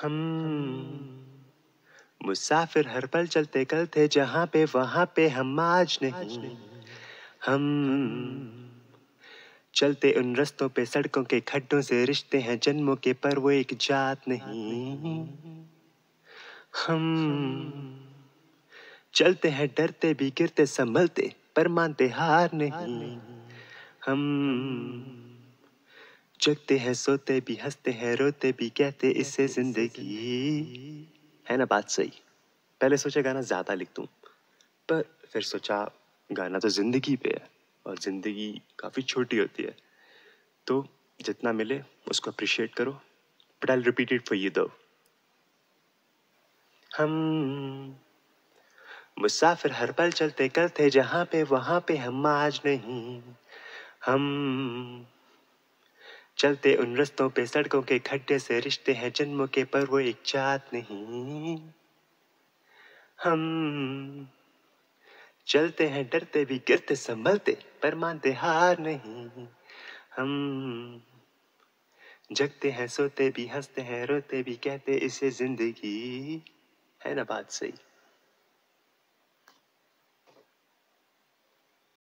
हम मुसाफिर हर पल चलते कल थे जहाँ पे वहाँ पे हम आज नहीं हम चलते उन रस्तों पे सड़कों के खड्डों से रिश्ते हैं जन्मों के पर वो एक जात नहीं हम चलते हैं डरते भी गिरते संभलते पर मानते हार नहीं हम जगते हैं सोते भी हंसते हैं रोते भी कहते इससे जिंदगी है ना बात सही पहले सोचा गाना ज़्यादा लिख दूँ पर फिर सोचा गाना तो ज़िंदगी पे है और ज़िंदगी काफ़ी छोटी होती है तो जितना मिले उसको अप्रिशिएट करो but I repeated for you दो हम मुसाफिर हर पल चलते करते जहां जहाँ पे वहाँ पे हम आज नहीं हम चलते उन रस्तों पे सड़कों के खड्डे से रिश्ते हैं जन्मों के पर वो एक जात नहीं हम चलते हैं डरते भी गिरते संभलते पर मानते हार नहीं हम जगते हैं सोते भी हंसते हैं रोते भी कहते इसे जिंदगी है ना बात सही